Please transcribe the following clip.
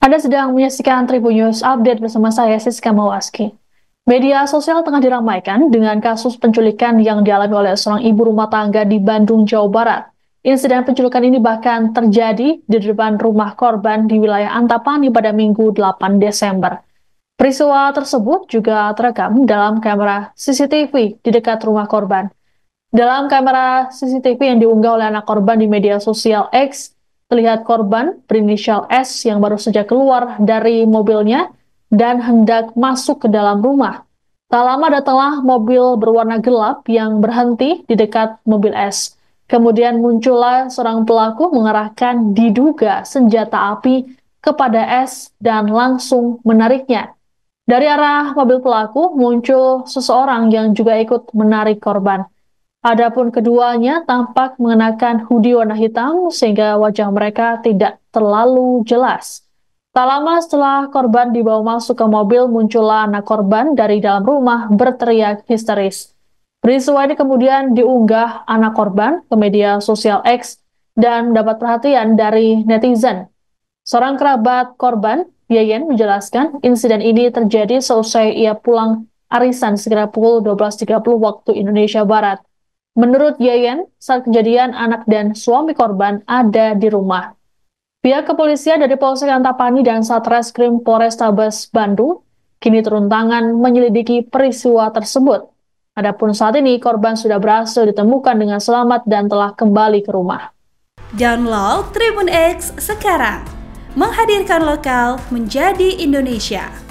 Anda sedang menyaksikan Tribun News Update bersama saya Siska Mawaski. Media sosial tengah diramaikan dengan kasus penculikan yang dialami oleh seorang ibu rumah tangga di Bandung, Jawa Barat. Insiden penculikan ini bahkan terjadi di depan rumah korban di wilayah Antapani pada Minggu 8 Desember. Peristiwa tersebut juga terekam dalam kamera CCTV di dekat rumah korban. Dalam kamera CCTV yang diunggah oleh anak korban di media sosial X, terlihat korban berinisial S yang baru saja keluar dari mobilnya dan hendak masuk ke dalam rumah. Tak lama datanglah mobil berwarna gelap yang berhenti di dekat mobil S. Kemudian muncullah seorang pelaku mengerahkan diduga senjata api kepada S dan langsung menariknya. Dari arah mobil pelaku muncul seseorang yang juga ikut menarik korban. Adapun keduanya tampak mengenakan hoodie warna hitam sehingga wajah mereka tidak terlalu jelas. Tak lama setelah korban dibawa masuk ke mobil, muncullah anak korban dari dalam rumah berteriak histeris. Peristiwa ini kemudian diunggah anak korban ke media sosial X dan mendapat perhatian dari netizen. Seorang kerabat korban, Yayen, menjelaskan insiden ini terjadi seusai ia pulang arisan sekitar pukul 12.30 waktu Indonesia Barat. Menurut Yeyen, saat kejadian anak dan suami korban ada di rumah. Pihak kepolisian dari Polsek Antapani dan Satreskrim Polrestabes Bandung kini turun tangan menyelidiki peristiwa tersebut. Adapun saat ini korban sudah berhasil ditemukan dengan selamat dan telah kembali ke rumah. Download Tribun X sekarang, menghadirkan lokal menjadi Indonesia.